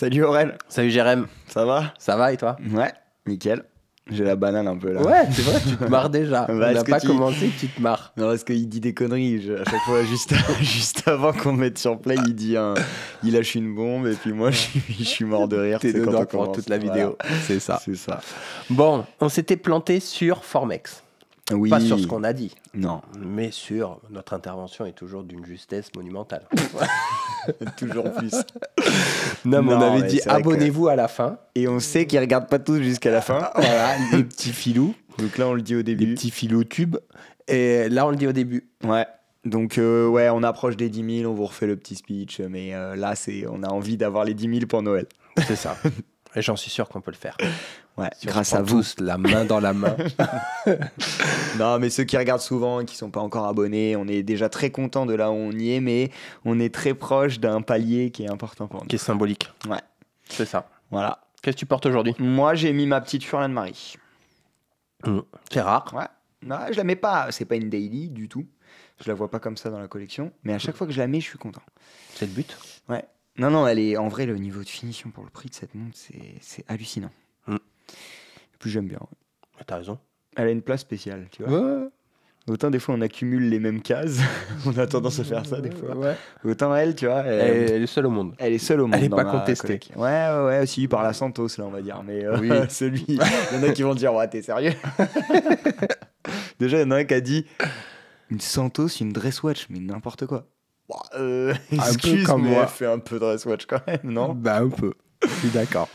Salut Aurèle Salut Jérém. Ça va Ça va et toi Ouais, nickel. J'ai la banane un peu là. Ouais, c'est vrai, tu te marres déjà. Bah, on n'a pas commencé, tu te marres. Non, parce qu'il dit des conneries. à chaque fois, juste, juste avant qu'on mette sur play, il dit un, il lâche une bombe et puis moi, je, suis mort de rire. T'es dedans pendant toute la vidéo. C'est ça. C'est ça. Bon, on s'était planté sur Formex. Pas sur ce qu'on a dit. Non. Mais sur notre intervention est toujours d'une justesse monumentale. toujours plus. Non, mais on avait dit abonnez-vous à la fin. Et on sait qu'ils regardent pas tous jusqu'à la fin. voilà, les petits filous. Donc là, on le dit au début. Les petits filous tubes. Et là, on le dit au début. Ouais. Donc euh, ouais, on approche des 10 000, on vous refait le petit speech, mais euh, là, c'est, on a envie d'avoir les 10 000 pour Noël. C'est ça. Et j'en suis sûr qu'on peut le faire. Ouais, grâce à vous. la main dans la main. non, mais ceux qui regardent souvent et qui sont pas encore abonnés, on est déjà très content de là où on y est, mais on est très proche d'un palier qui est important pour nous. Qui est symbolique. Ouais. C'est ça. Voilà. Qu'est-ce que tu portes aujourd'hui Moi, j'ai mis ma petite furlane de Marie. Euh, c'est rare. Ouais. Non, je la mets pas. C'est pas une daily du tout. Je la vois pas comme ça dans la collection. Mais à chaque fois que je la mets, je suis content. C'est le but Ouais. Non, non, elle est en vrai le niveau de finition pour le prix de cette montre, c'est hallucinant. Mm. Plus j'aime bien. T'as raison. Elle a une place spéciale, tu vois. Autant des fois on accumule les mêmes cases, on a tendance à faire ça des fois. Autant elle, tu vois, elle, est, seule au monde. Elle est seule au monde. Elle n'est pas contestée. Ouais, ouais, ouais, aussi par la Santos là, on va dire. Mais euh, oui. celui, il y en a qui vont dire, ouais, t'es sérieux. Déjà, il y en a un qui a dit une Santos, une dress watch, mais n'importe quoi. Euh, excuse, un mais moi. fait un peu dress watch quand même, non Bah un peu, je suis d'accord.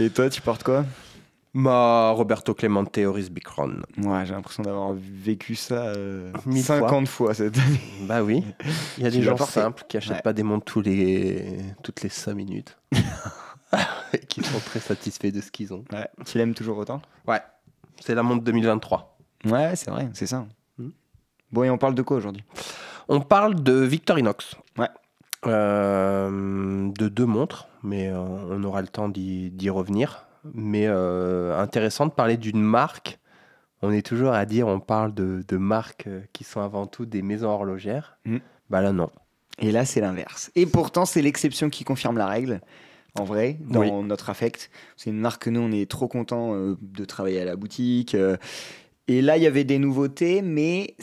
Et toi, tu portes quoi Ma Roberto Clemente, oris Bicron. Ouais, j'ai l'impression d'avoir vécu ça 50 euh, fois. cette année. Bah oui, il y a des gens simples qui achètent pas des montres tous les... toutes les 5 minutes. et qui sont très satisfaits de ce qu'ils ont. Ouais. Tu l'aimes toujours autant Ouais, c'est la montre 2023. Ouais, c'est vrai, c'est ça. Hmm. Bon, et on parle de quoi aujourd'hui on parle de Victorinox. Ouais. Euh, de deux montres, mais euh, on aura le temps d'y revenir. Mais euh, intéressant de parler d'une marque. On est toujours à dire on parle de, marques qui sont avant tout des maisons horlogères. Mmh. Bah là, non. Et là, c'est l'inverse. Et pourtant, c'est l'exception qui confirme la règle en vrai, dans notre affect. C'est une marque que nous, on est trop content de travailler à la boutique. et là, il y avait des nouveautés, mais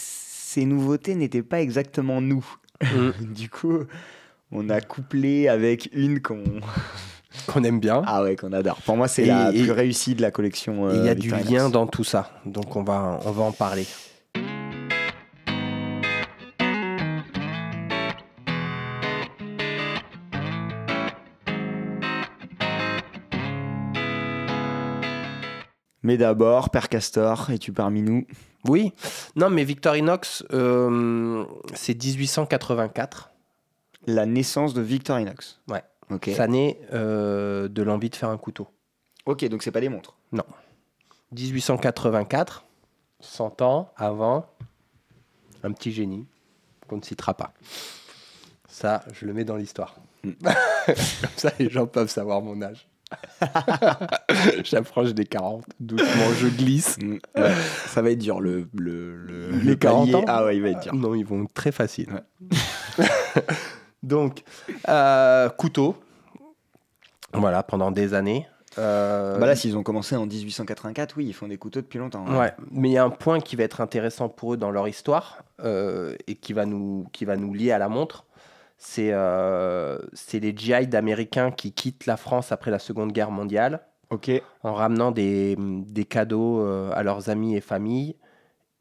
ces nouveautés n'étaient pas exactement nous. Mm. du coup, on a couplé avec une qu'on. qu'on aime bien. Ah ouais, qu'on adore. Pour moi, c'est la plus réussie de la collection. Il y a euh, du lien dans tout ça, donc on va, on va en parler. Mais d'abord, Père Castor, es-tu parmi nous oui, non, mais Victorinox, euh, c'est 1884. La naissance de Victorinox. Ouais. Ok. Ça naît euh, de l'envie de faire un couteau. Ok, donc c'est pas des montres. Non. 1884, 100 ans avant, un petit génie qu'on ne citera pas. Ça, je le mets dans l'histoire. Hmm. Comme ça, les gens peuvent savoir mon âge. J'approche des 40, doucement, je glisse. Mm, Ça va être dur, le, le, les 40 ans Ah ouais, il va être dur. non, ils vont très facile. Donc, euh, couteau. Voilà, pendant des années. Euh, bah là, s'ils ont commencé en 1884, oui, ils font des couteaux depuis longtemps. Hein. Ouais, mais il y a un point qui va être intéressant pour eux dans leur histoire euh, et qui va, nous, qui va nous lier à la montre. Euh, c'est les GI d'Américains qui quittent la France après la Seconde Guerre mondiale. En ramenant des, des, cadeaux euh, à leurs amis et familles.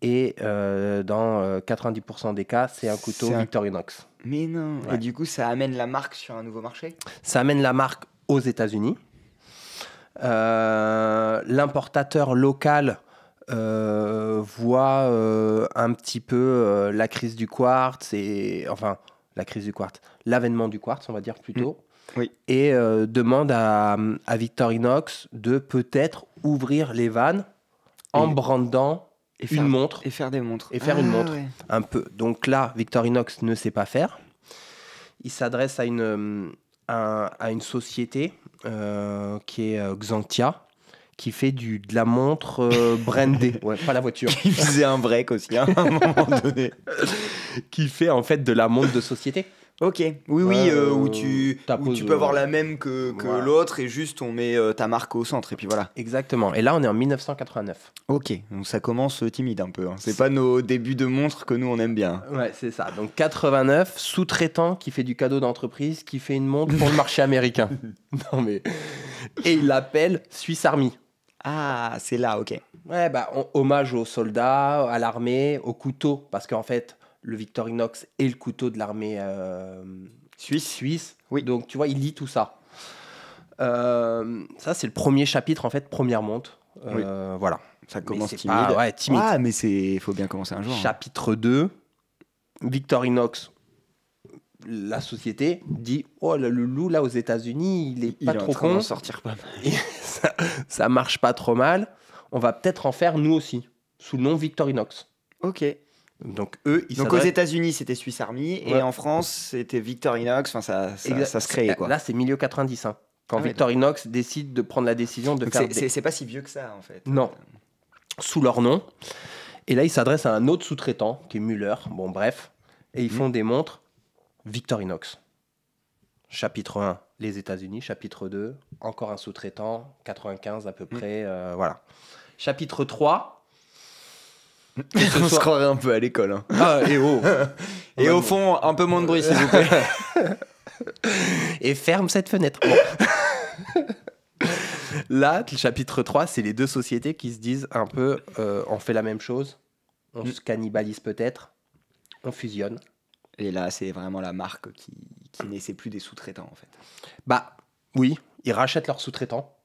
Et euh, dans 90% des cas, c'est un couteau Victorinox. Mais non. Et du coup, ça amène la marque sur un nouveau marché Ça amène la marque aux États-Unis. L'importateur local voit un petit peu la crise du quartz et enfin la crise du quartz, l'avènement du quartz, on va dire plutôt. Mm. Et euh, demande à, à, Victorinox de peut-être ouvrir les vannes en brandant et une montre. Et faire des montres. Et faire une ah montre. Un peu. Donc là, Victorinox ne sait pas faire. Il s'adresse à une, une société euh, qui est euh, Xantia, qui fait du, de la montre brandée, pas la voiture. Il faisait un break aussi hein, à un moment donné. qui fait en fait de la montre de société. Ok, oui, oui, euh, euh, où tu, tu peux avoir euh, la même que, que l'autre et juste on met ta marque au centre et puis voilà. Exactement, et là on est en 1989. Ok, donc ça commence timide un peu. Hein. C'est pas nos débuts de montre que nous on aime bien. Ouais, c'est ça. Donc 89, sous-traitant qui fait du cadeau d'entreprise, qui fait une montre pour le marché américain. non mais. Et il l'appelle Swiss Army. Ah, c'est là, ok. Ouais, bah, hommage aux soldats, à l'armée, aux couteaux, parce qu'en fait, le Victorinox et le couteau de l'armée euh, suisse. suisse. Oui. Donc tu vois, il lit tout ça. Euh, ça, c'est le premier chapitre, en fait, première monte. Euh, voilà. Ça commence timide. Ah, mais il faut bien commencer un jour. Hein. Chapitre 2, Victorinox, la société dit oh le loup là aux États-Unis il est pas trop con sortir pas ça, ça, marche pas trop mal on va peut-être en faire nous aussi sous le nom Victorinox ok donc eux, ils Donc aux États-Unis, c'était Swiss Army et en France, c'était Victorinox. Enfin, ça, ça, se créait quoi. Là, c'est milieu 90. Hein, quand ah Victorinox décide de prendre la décision de faire. C'est pas si vieux que ça en fait. Non. Sous leur nom. Et là, ils s'adressent à un autre sous-traitant qui est Muller. Bon, bref. Et ils font mmh. des montres Victorinox. Chapitre 1, les États-Unis. Chapitre 2, encore un sous-traitant, 95 à peu mmh. près. Euh, voilà. Chapitre 3, on se croirait un peu à l'école. Hein. Ah, et au fond, un peu moins de bruit, s'il vous plaît. et ferme cette fenêtre. Là, le chapitre 3, c'est les deux sociétés qui se disent un peu euh, on fait la même chose, on mm. se cannibalise peut-être, on fusionne. Et là, c'est vraiment la marque qui, qui n'essaie plus des sous-traitants, en fait. Bah, oui, ils rachètent leurs sous-traitants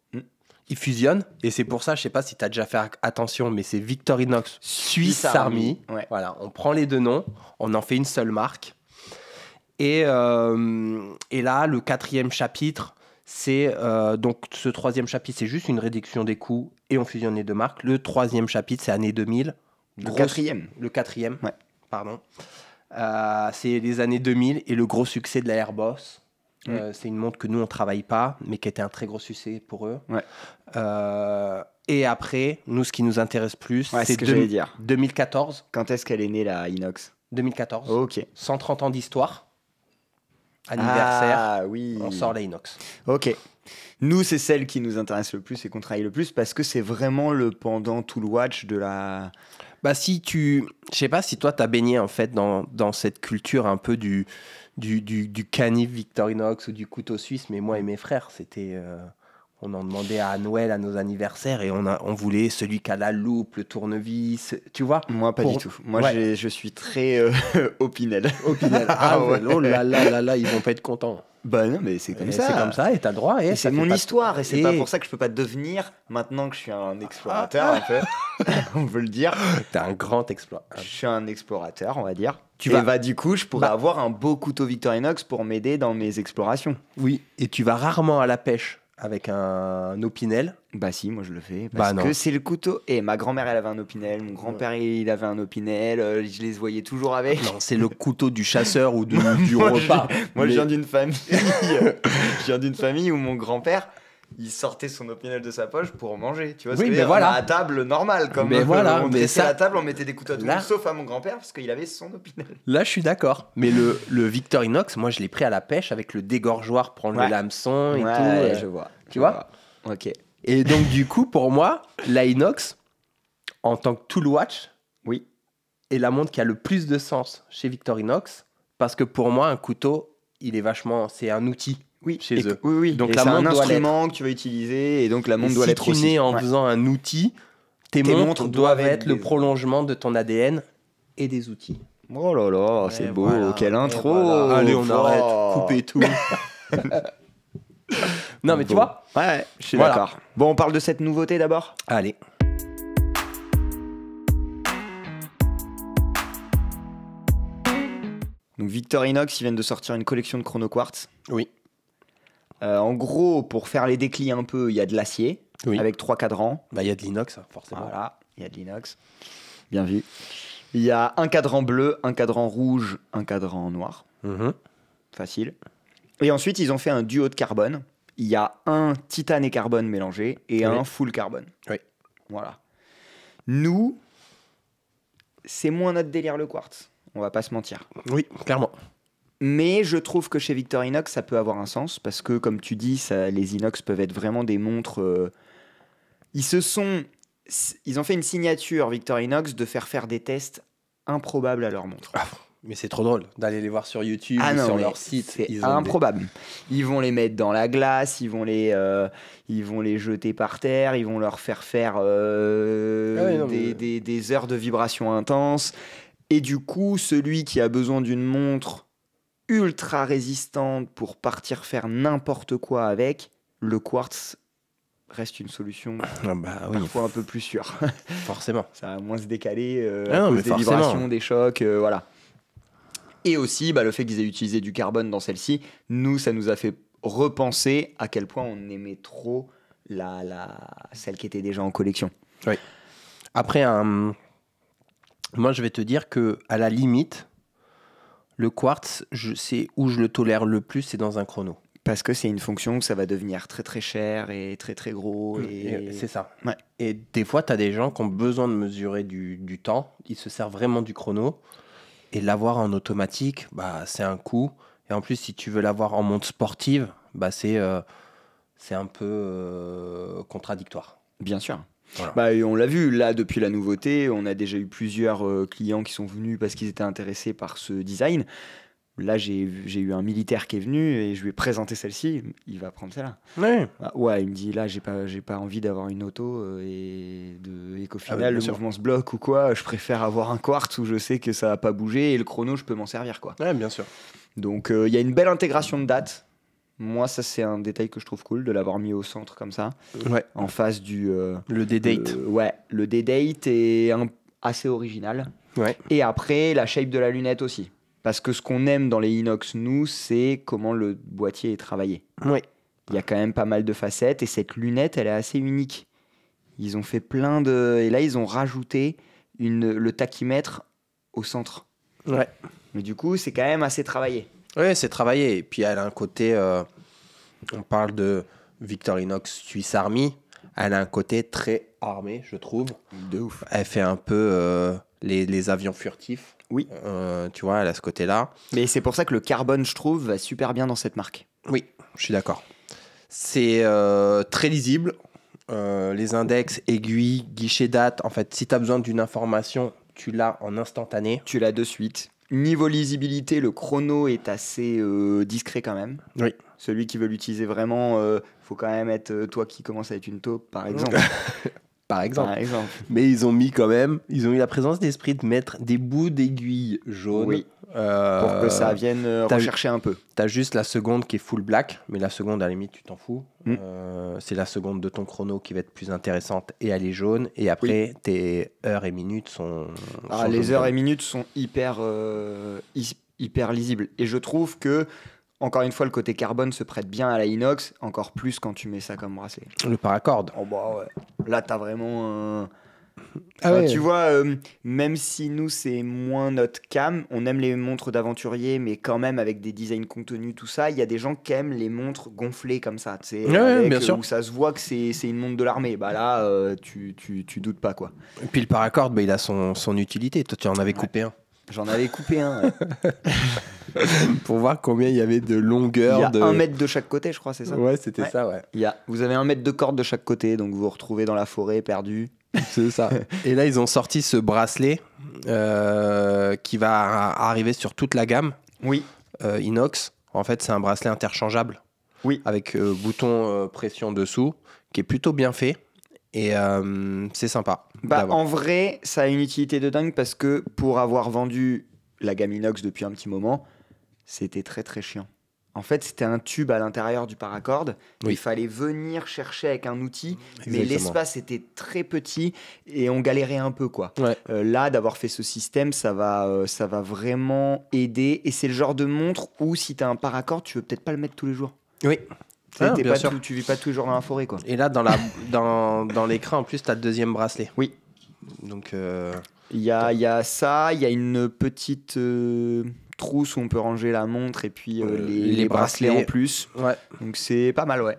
fusionne, Et c'est pour ça, je sais pas si tu as déjà fait attention, mais c'est Victorinox Suisse Army. Voilà, on prend les deux noms, on en fait une seule marque. Et, euh, et là, le quatrième chapitre, c'est euh, donc ce troisième chapitre, c'est juste une réduction des coûts et on fusionne les deux marques. Le troisième chapitre, c'est année 2000. le quatrième. Le quatrième, pardon. Euh, c'est les années 2000 et le gros succès de la Airbus euh, c'est une montre que nous, on travaille pas, mais qui était un très gros succès pour eux. Euh, et après, nous, ce qui nous intéresse plus, c'est 2014. Quand est-ce qu'elle est née, la Inox 2014. ok. 130 ans d'histoire. Ah, Anniversaire. Ah, oui. On sort la Inox. Ok. Nous, c'est celle qui nous intéresse le plus et qu'on travaille le plus parce que c'est vraiment le pendant tout le watch de la. Bah, si tu. Je sais pas si toi, tu as baigné en fait dans cette culture un peu du du, du, canif Victorinox ou du couteau suisse, mais moi et mes frères, c'était. Euh, on en demandait à Noël, à nos anniversaires, et on, a, on voulait celui qui a la loupe, le tournevis, tu vois Moi, pas du tout. Moi, je suis très opinel. Euh, opinel. Ah, ah Oh là là là ils vont pas être contents. Bah mais c'est comme ça. C'est comme ça, et t'as droit. Et, c'est mon histoire, et c'est pas pour ça que je peux pas devenir, maintenant que je suis un explorateur, ah. un ah. on veut le dire. T'as un grand exploit. Je suis un explorateur, on va dire. Tu vas... Bah, du coup, je pourrais bah- avoir un beau couteau Victorinox pour m'aider dans mes explorations. Oui, et tu vas rarement à la pêche avec un, opinel Bah si, moi je le fais. Bah, Parce que c'est le couteau. Et eh, ma grand-mère, elle avait un opinel, mon grand-père, il avait un opinel, euh, je les voyais toujours avec. Non, c'est le couteau du chasseur ou du repas. moi, viens d'une famille, je viens d'une famille où mon grand-père, il sortait son opinel de sa poche pour manger. Tu vois, oui, à table normale, comme mais voilà, on à table, on mettait des couteaux à tout sauf à mon grand-père parce qu'il avait son opinel. Là, je suis d'accord. Mais le, le Victorinox, moi, je l'ai pris à la pêche avec le dégorgeoir, prendre le lameçon et tout. Euh, je vois. Tu vois, Ok. Et donc, du coup, pour moi, la Inox, en tant que tool watch, oui, est la montre qui a le plus de sens chez Victorinox parce que pour moi, un couteau, il est vachement, c'est un outil oui, chez eux. Oui, Donc la montre un instrument que tu vas utiliser et donc la montre doit être l'être en faisant un outil, tes, montres, doivent, être le prolongement de ton ADN et des outils. Oh là là, c'est beau, quelle intro Allez, on arrête, oh. coupez tout. non mais tu vois Ouais, je suis d'accord. Bon, on parle de cette nouveauté d'abord Allez. Donc Victorinox, ils viennent de sortir une collection de chronoquartz. Oui. Euh, en gros, pour faire les déclis un peu, il y a de l'acier avec trois cadrans. Bah, il y a de l'inox, forcément. Voilà, il y a de l'inox. Bien vu. Il y a un cadran bleu, un cadran rouge, un cadran noir. Mhm. Facile. Et ensuite, ils ont fait un duo de carbone. Il y a un titane et carbone mélangé et un full carbone. Oui. Voilà. Nous, c'est moins notre délire le quartz. On va pas se mentir. Oui, clairement. Mais je trouve que chez Victorinox, ça peut avoir un sens parce que, comme tu dis, ça, les inox peuvent être vraiment des montres. Euh, ils se sont, ils ont fait une signature Victorinox de faire faire des tests improbables à leurs montres. Ah, mais c'est trop drôle d'aller les voir sur YouTube ah sur leur site. C'est ils c'est improbable. Ils vont les mettre dans la glace, ils vont les, euh, ils vont les jeter par terre, ils vont leur faire faire euh, ah des, des heures de vibration intense. Et du coup, celui qui a besoin d'une montre ultra résistante pour partir faire n'importe quoi avec, le quartz reste une solution ah, bah parfois un peu plus sûre. forcément. Ça va moins se décaler euh, ah des vibrations, des chocs, euh, voilà. Et aussi, bah, le fait qu'ils aient utilisé du carbone dans celle-ci, nous, ça nous a fait repenser à quel point on aimait trop la, la... celle qui était déjà en collection. Oui. Après, euh, moi, je vais te dire que à la limite, le quartz, je sais où je le tolère le plus, c'est dans un chrono. Parce que c'est une fonction où ça va devenir très très cher et très très gros. Euh, et... Euh, c'est ça. Et des fois, tu as des gens qui ont besoin de mesurer du, temps, ils se servent vraiment du chrono. Et l'avoir en automatique, bah, c'est un coût. Et en plus, si tu veux l'avoir en montre sportive, bah, c'est euh, un peu contradictoire. Bien sûr. Bah, on l'a vu, là, depuis la nouveauté, on a déjà eu plusieurs euh, clients qui sont venus parce qu'ils étaient intéressés par ce design. Là, j'ai eu un militaire qui est venu et je lui ai présenté celle-ci. Il va prendre celle-là. Ouais. Ah, il me dit là, j'ai pas, envie d'avoir une auto euh, et, de, qu'au ah final, le mouvement se bloque ou quoi. Je préfère avoir un quartz où je sais que ça va pas bougé et le chrono, je peux m'en servir. quoi. Ouais, bien sûr. Donc, euh, il y a une belle intégration de date moi, ça, c'est un détail que je trouve cool de l'avoir mis au centre comme ça. Ouais. En face du. Euh, le D-Date. ouais, le D-Date est assez original. Ouais. Et après, la shape de la lunette aussi. Parce que ce qu'on aime dans les inox, nous, c'est comment le boîtier est travaillé. Ouais. Il y a quand même pas mal de facettes et cette lunette, elle est assez unique. Ils ont fait plein de. Et là, ils ont rajouté une, le tachymètre au centre. Ouais. Mais du coup, c'est quand même assez travaillé. Oui, c'est travaillé. Et puis elle a un côté, euh, on parle de Victorinox Swiss Army, elle a un côté très armé, je trouve. De ouf. Elle fait un peu euh, les, avions furtifs. Oui. Euh, tu vois, elle a ce côté-là. Mais c'est pour ça que le carbone, je trouve, va super bien dans cette marque. Oui, je suis d'accord. C'est très lisible. les index, aiguilles, guichets date. En fait, si tu as besoin d'une information, tu l'as en instantané. Tu l'as de suite. Niveau lisibilité, le chrono est assez euh, discret quand même. Oui. Celui qui veut l'utiliser vraiment, euh, faut quand même être euh, toi qui commence à être une taupe, par exemple. par exemple. Par Mais ils ont mis quand même, ils ont eu la présence d'esprit de mettre des bouts d'aiguilles jaunes oui. Euh, pour que ça vienne euh, rechercher un peu. T'as juste la seconde qui est full black, mais la seconde, à la limite, tu t'en fous. Mm. Euh, c'est la seconde de ton chrono qui va être plus intéressante et elle est jaune. Et après, tes heures et minutes sont. Ah, les heures et minutes sont hyper, hyper lisibles. Et je trouve que. Encore une fois, le côté carbone se prête bien à la inox, encore plus quand tu mets ça comme brassé Le paracorde. Oh bah ouais. Là, t'as vraiment un ah tu vois, euh, même si nous, c'est moins notre cam, on aime les montres d'aventuriers, mais quand même, avec des designs contenus, tout ça, il y a des gens qui aiment les montres gonflées comme ça, tu bien euh, sûr. où ça se voit que c'est une montre de l'armée. Bah là, euh, tu, doutes pas, quoi. Et puis le paracord, bah, il a son, utilité. Toi, tu en avais coupé un. J'en avais coupé un. Pour voir combien il y avait de longueur. Il y a un mètre de chaque côté, je crois, c'est ça Ouais, c'était ça, ouais. Il y a... Vous avez un mètre de corde de chaque côté, donc vous vous retrouvez dans la forêt perdu. C'est ça. Et là, ils ont sorti ce bracelet euh, qui va arriver sur toute la gamme. Oui. Euh, inox. En fait, c'est un bracelet interchangeable. Oui. Avec euh, bouton pression dessous, qui est plutôt bien fait. Et c'est sympa. Bah, en vrai, ça a une utilité de dingue parce que pour avoir vendu la gamme inox depuis un petit moment, c'était très très chiant. En fait, c'était un tube à l'intérieur du paracorde. Il fallait venir chercher avec un outil, mais l'espace était très petit et on galérait un peu quoi. Euh, là, d'avoir fait ce système, ça va, euh, ça va vraiment aider. Et c'est le genre de montre où si tu as un paracorde, tu veux peut-être pas le mettre tous les jours. Oui. Ah, bien pas sûr. tu vis pas tous les jours dans la forêt quoi. Et là, dans l'écran, en plus, tu as le deuxième bracelet. Oui. Donc. Euh, il y a, ça, il y a une petite trousse où on peut ranger la montre et puis euh, euh, les, bracelets, en plus. Donc c'est pas mal, ouais.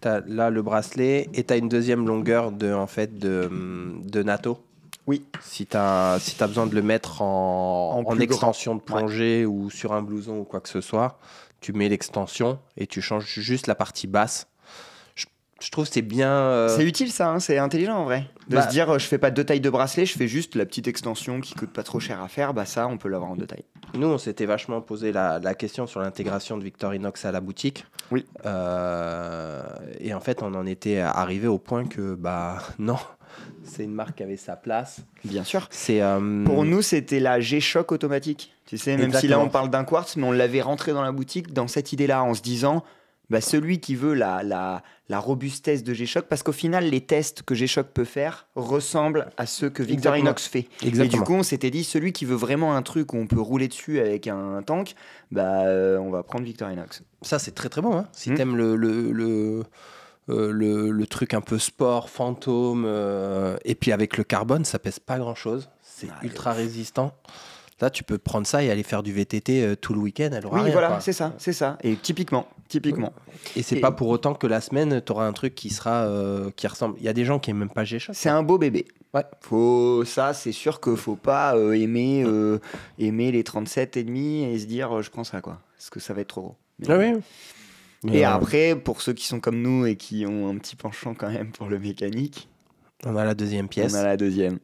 T'as là le bracelet et t'as une deuxième longueur de en fait de, NATO. Oui. Si tu as, si as besoin de le mettre en, extension de plongée ou sur un blouson ou quoi que ce soit, tu mets l'extension et tu changes juste la partie basse je trouve c'est bien. Euh, c'est utile ça, hein, c'est intelligent en vrai. De bah se dire, euh, je fais pas deux tailles de bracelet, je fais juste la petite extension qui coûte pas trop cher à faire, bah ça, on peut l'avoir en deux tailles. Nous, on s'était vachement posé la, question sur l'intégration de Victorinox à la boutique. Oui. Euh, et en fait, on en était arrivé au point que, bah non, c'est une marque qui avait sa place. Bien sûr. C'est Pour nous, c'était la G-Shock automatique. Tu sais, même si là on parle d'un quartz, mais on l'avait rentré dans la boutique dans cette idée-là en se disant bah, celui qui veut la, robustesse de G-Shock, parce qu'au final, les tests que G-Shock peut faire ressemblent à ceux que Victorinox fait. Exactement. Et du coup, on s'était dit, celui qui veut vraiment un truc où on peut rouler dessus avec un tank, bah, euh, on va prendre Victorinox. Ça, c'est très très bon. Hein si hmm. t'aimes euh, le, le, truc un peu sport, fantôme, euh, et puis avec le carbone, ça pèse pas grand chose. C'est ah, ultra résistant. Là, tu peux prendre ça et aller faire du VTT euh, tout le week-end. Elle oui, voilà, c'est ça, c'est ça. Et typiquement, typiquement. Et c'est n'est pas pour autant que la semaine, tu auras un truc qui sera euh, qui ressemble. Il y a des gens qui aiment même pas Géchat. C'est un beau bébé. Ouais. Faut ça, c'est sûr que faut pas euh, aimer aimer les 37 et demi et se dire je prends ça quoi, parce que ça va être trop gros. Ah Et après, pour ceux qui sont comme nous et qui ont un petit penchant quand même pour le mécanique, on a la deuxième pièce. On a la deuxième.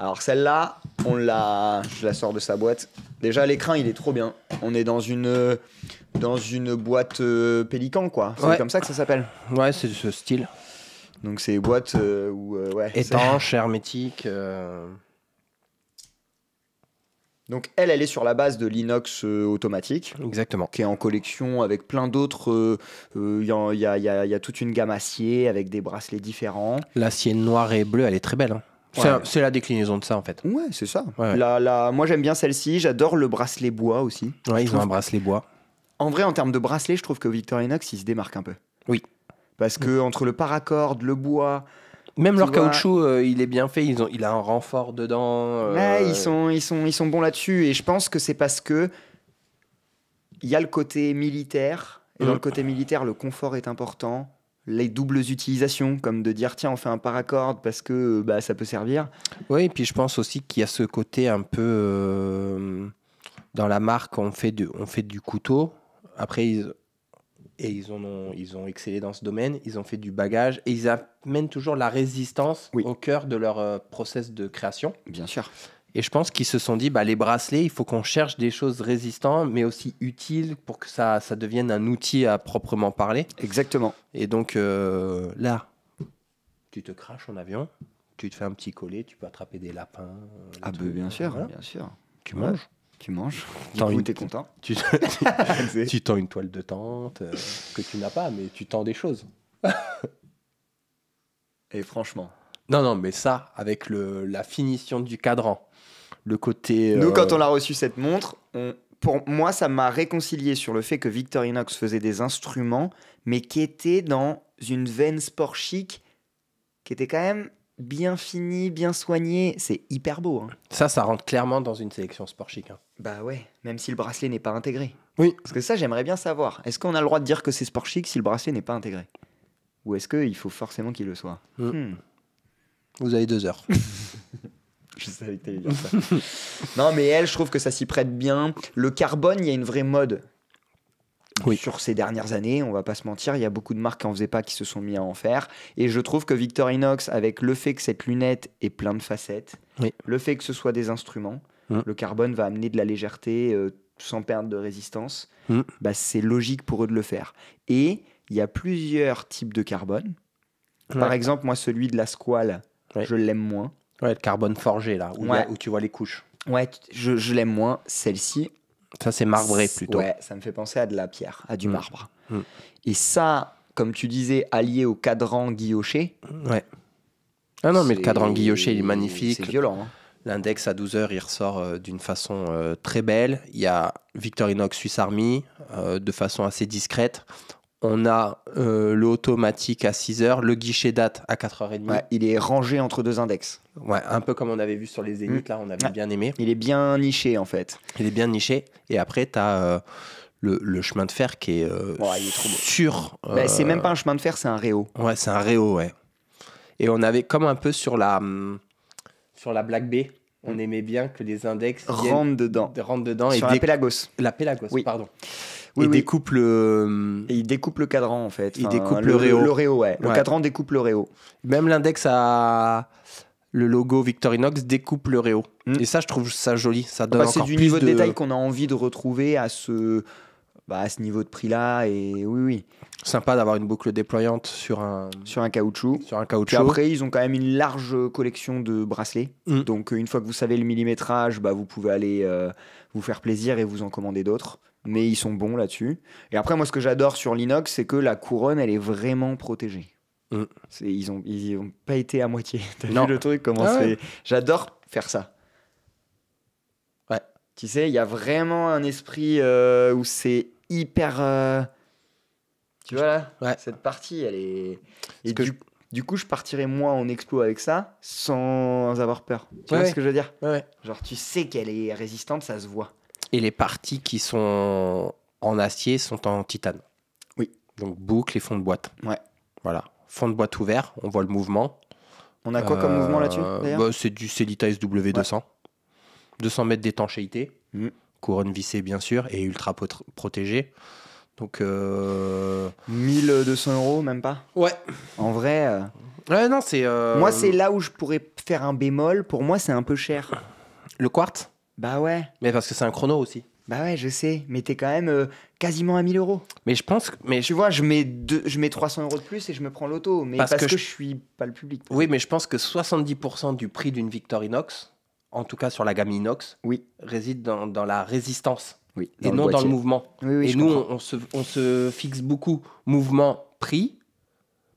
Alors celle-là, on l'a, je la sors de sa boîte. Déjà l'écran, il est trop bien. On est dans une euh, dans une boîte euh, pélican quoi. C'est comme ça que ça s'appelle. Ouais, c'est ce style. Donc c'est boîte euh, ou Étanche, hermétique. Donc elle, elle est sur la base de l'inox automatique. Exactement. qui est en collection avec plein d'autres. Il y, a, y a toute une gamme acier avec des bracelets différents. L'acier noir et bleu, elle est très belle. Hein. C'est la déclinaison de ça en fait. Ouais, c'est ça. Moi j'aime bien celle-ci, j'adore le bracelet bois aussi. Ouais, ils ont un bracelet bois. En vrai, en termes de bracelet, je trouve que Victorinox il se démarque un peu. Oui. Parce que entre le paracorde, le bois. Même leur caoutchouc, euh, il est bien fait, ils ont, il a un renfort dedans. Euh, ouais, ils sont, ils, sont, ils sont bons là-dessus. Et je pense que c'est parce que. Il y a le côté militaire. Et dans mm. le côté militaire, le confort est important les doubles utilisations, comme de dire tiens on fait un paracorde parce que euh, bah, ça peut servir. Oui, et puis je pense aussi qu'il y a ce côté un peu euh, dans la marque on fait, de, on fait du couteau. Après ils, et ils ont, ils ont excellé dans ce domaine, ils ont fait du bagage et ils amènent toujours la résistance au cœur de leur euh, process de création. Bien sûr. Et je pense qu'ils se sont dit, bah, les bracelets, il faut qu'on cherche des choses résistantes, mais aussi utiles pour que ça, ça devienne un outil à proprement parler. Exactement. Et donc euh, là, tu te craches en avion, tu te fais un petit collet, tu peux attraper des lapins. Euh, ah, bah, bien euh, sûr, bien sûr. Tu manges tu manges, du coup, content. Tu... tends une toile de tente que tu n'as pas, mais tu tends des choses. Et franchement. Non, non, mais ça, avec le, la finition du cadran, le côté. Nous, quand euh, on a reçu cette montre, pour moi, ça m'a réconcilié sur le fait que Victorinox faisait des instruments, mais qui était dans une veine sport chic, qui était quand même bien fini, bien soigné. C'est hyper beau. Hein. Ça, ça rentre clairement dans une sélection sport chic. Hein. Bah ouais, même si le bracelet n'est pas intégré. Oui. Parce que ça, j'aimerais bien savoir. Est-ce qu'on a le droit de dire que c'est sport chic si le bracelet n'est pas intégré Ou est-ce qu'il faut forcément qu'il le soit mm. hmm. Vous avez deux heures. je savais que ça. non, mais elle, je trouve que ça s'y prête bien. Le carbone, il y a une vraie mode. Oui. Sur ces dernières années, on va pas se mentir, il y a beaucoup de marques qui en faisaient pas qui se sont mis à en faire. Et je trouve que Victorinox, avec le fait que cette lunette Est plein de facettes, le fait que ce soit des instruments, hum. le carbone va amener de la légèreté euh, sans perdre de résistance. Hum. Bah, c'est logique pour eux de le faire. Et il y a plusieurs types de carbone. Par exemple, moi, celui de la squale, je l'aime moins. Ouais, le carbone forgé, là, où, tu vois les couches. Ouais, je, je l'aime moins, celle-ci. Ça, c'est marbré plutôt. Ouais, ça me fait penser à de la pierre, à du mm. marbre. Mm. Et ça, comme tu disais, allié au cadran guilloché. Mm, ouais. Ah non, mais le cadran guilloché, il est magnifique. C'est violent. Hein. L'index à 12 heures, il ressort euh, d'une façon euh, très belle. Il y a Victorinox suisse Army euh, de façon assez discrète on a euh, l'automatique à 6h, le guichet date à 4h30. il est rangé entre deux index. Ouais, un peu comme on avait vu sur les Zénith, mm. là, on avait bien aimé. Il est bien niché, en fait. Il est bien niché. Et après, tu as euh, le, chemin de fer qui est, euh, sur... Bah, c'est même pas un chemin de fer, c'est un réo. Ouais, c'est un réo, ouais. Et on avait comme un peu sur la, hum, sur la Black Bay, on mm. aimait bien que les index... Rentrent dedans. Sur et la Pélagos. La Pélagos, oui. pardon découpe euh, il découpe le cadran en fait. il découpe le, réo. Le réo, ouais. Le cadran découpe le réo. Même l'index à le logo Victorinox découpe le réo. Mm. Et ça, je trouve ça joli. Ça donne bah, C'est du niveau de, détail qu'on a envie de retrouver à ce. Bah, à ce niveau de prix là et oui oui sympa d'avoir une boucle déployante sur un sur un caoutchouc sur un caoutchouc après ils ont quand même une large collection de bracelets mm. donc euh, une fois que vous savez le millimétrage bah vous pouvez aller euh, vous faire plaisir et vous en commander d'autres mais ils sont bons là-dessus. Et après, moi, ce que j'adore sur l'inox, c'est que la couronne, elle est vraiment protégée. Mm. ils n'ont ont pas été à moitié. T'as vu le truc ah J'adore faire ça. Ouais. Tu sais, il y a vraiment un esprit euh, où c'est hyper. Euh, tu vois là Cette partie, elle est. Et du, coup, je partirais moi en explo avec ça sans avoir peur. Tu vois ce que je veux dire Ouais. Genre, tu sais qu'elle est résistante, ça se voit. Et les parties qui sont en acier sont en titane. Oui. Donc boucle et fond de boîte. Ouais. Voilà. Fond de boîte ouvert, on voit le mouvement. On a quoi comme euh, mouvement là-dessus bah, C'est du Celita SW200. 200 mètres d'étanchéité. Mm. Couronne vissée, bien sûr, et ultra protégée. Donc. 1200 euh, euros, même pas Ouais. En vrai. Euh, ouais, non, c'est. Moi, c'est là où je pourrais faire un bémol. Pour moi, c'est un peu cher. Le quartz bah ouais. Mais parce que c'est un chrono aussi. Bah ouais, je sais, mais t'es quand même euh, quasiment à 1000 euros. Mais je pense que. Mais tu vois, je mets, deux, je mets 300 euros de plus et je me prends l'auto, mais parce, que, je... suis pas le public. Oui, mais je pense que 70% du prix d'une Victorinox, en tout cas sur la gamme Inox, oui. réside dans, dans la résistance oui, et non dans le mouvement. et nous, on, se, on se fixe beaucoup mouvement-prix.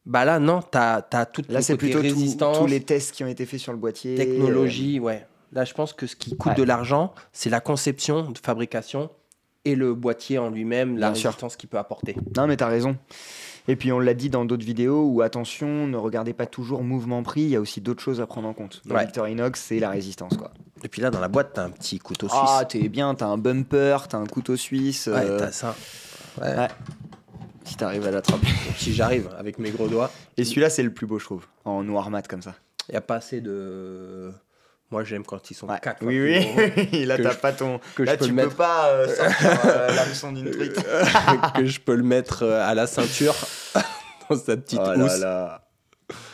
Bah là, non, t'as as toute Là, c'est plutôt tous les tests qui ont été faits sur le boîtier. Technologie, ouais. Là, je pense que ce qui coûte de l'argent, c'est la conception, de fabrication et le boîtier en lui-même, la résistance qu'il peut apporter. Non, mais t'as raison. Et puis on l'a dit dans d'autres vidéos où attention, ne regardez pas toujours mouvement prix, il y a aussi d'autres choses à prendre en compte. Dans Victorinox, c'est la résistance quoi. Et puis là dans la boîte, t'as un petit couteau ah, suisse. Ah, t'es bien, t'as un bumper, t'as un couteau suisse. Ouais, euh, t'as ça. Ouais. ouais. Si t'arrives à l'attraper. si j'arrive avec mes gros doigts. Et celui-là, c'est le plus beau, je trouve, en noir mat comme ça. Il a pas assez de moi, j'aime quand ils sont ouais. Oui, oui. là, t'as pas ton. là, tu peux pas euh, sortir euh, d'une truite. que je peux le mettre euh, à la ceinture dans sa petite oh housse.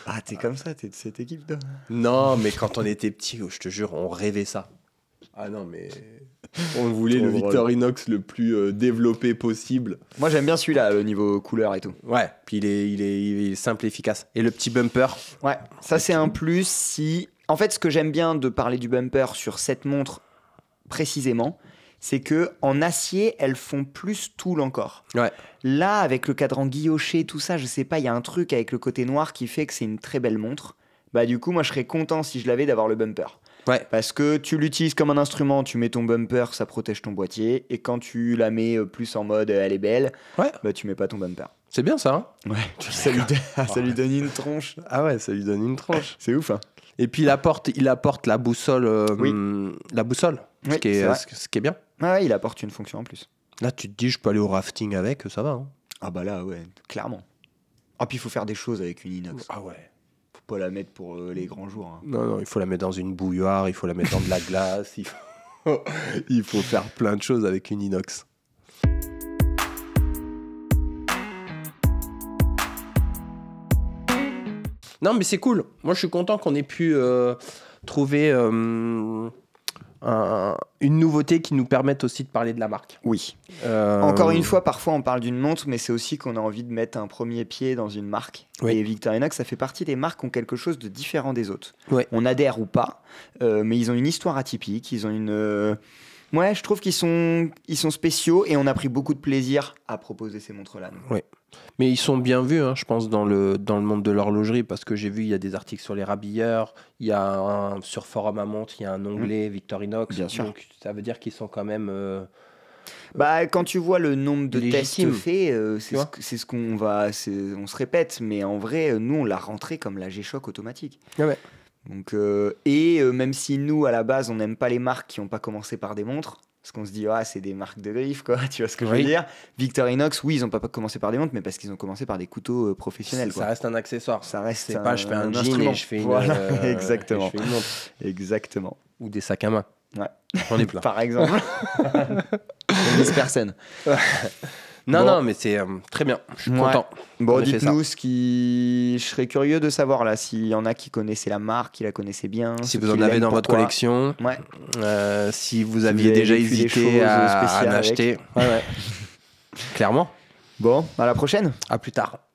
Ah, t'es comme ça, t'es de cette équipe, toi. Non, mais quand on était petit, oh, je te jure, on rêvait ça. Ah non, mais on voulait le Victorinox le plus euh, développé possible. Moi j'aime bien celui-là, au niveau couleur et tout. Ouais, puis il est, il, est, il est, simple et efficace. Et le petit bumper. Ouais, ça c'est un plus si en fait, ce que j'aime bien de parler du bumper sur cette montre précisément, c'est que en acier, elles font plus tout encore. Là, avec le cadran guilloché, tout ça, je sais pas, il y a un truc avec le côté noir qui fait que c'est une très belle montre. Bah du coup, moi, je serais content si je l'avais d'avoir le bumper. Ouais. Parce que tu l'utilises comme un instrument, tu mets ton bumper, ça protège ton boîtier, et quand tu la mets euh, plus en mode euh, elle est belle, ouais. bah tu mets pas ton bumper. C'est bien ça. Hein ouais. Ça lui, donne une tronche. Ah ouais, ça lui donne une tronche. C'est ouf. Hein. et puis il apporte, il apporte la boussole, euh, la boussole, ce, qui est, bien. Ah ouais, il apporte une fonction en plus. Là, tu te dis, je peux aller au rafting avec, ça va. Hein. Ah bah là, ouais, clairement. Ah puis il faut faire des choses avec une inox. Ah ouais. Faut pas la mettre pour euh, les grands jours. Non non, il faut la mettre dans une bouilloire, il faut la mettre dans de la glace, il faut faire plein de choses avec une inox. Non, mais c'est cool. Moi, je suis content qu'on ait pu euh, trouver euh, une nouveauté qui nous permette aussi de parler de la marque. Oui. Euh, Encore une fois, parfois on parle d'une montre, mais c'est aussi qu'on a envie de mettre un premier pied dans une marque. Oui. Et Victorinox, ça fait partie des marques qui ont quelque chose de différent des autres. On adhère ou pas, mais ils ont une histoire atypique, ils ont une. Ouais, je trouve qu'ils sont, ils sont spéciaux et on a pris beaucoup de plaisir à proposer ces montres-là. Oui. Mais ils sont bien vus, hein, je pense, dans le, dans le monde de l'horlogerie, parce que j'ai vu, il y a des articles sur les rabilleurs, il y a sur Forum à Montre, il y a un onglet mmh. Victorinox. Donc ça veut dire qu'ils sont quand même. Euh, bah, quand tu vois le nombre de tests faits, euh, c'est ce, qu'on va. On se répète, mais en vrai, euh, nous, on l'a rentré comme la G-Shock automatique. Ah ouais. Donc, et même si nous, à la base, on n'aime pas les marques qui n'ont pas commencé par des montres, parce qu'on se dit, ah, c'est des marques de griffes, quoi, tu vois ce que je veux dire. Victorinox, oui, ils n'ont pas commencé par des montres, mais parce qu'ils ont commencé par des couteaux euh, professionnels. Ça reste un accessoire. Ça reste. C'est pas, je fais un, je fais une. Voilà, exactement. montre. Exactement. Ou des sacs à main. Ouais. J'en ai plein. par exemple. personne. personnes. Non, non, mais c'est euh, très bien. Je suis content. Bon, dites-nous ce qui. Je serais curieux de savoir là, s'il y en a qui connaissaient la marque, qui la connaissaient bien. Si vous en avez dans votre collection. Ouais. Euh, si vous aviez déjà hésité à, en acheter. Ouais, Clairement. Bon, à la prochaine. À plus tard.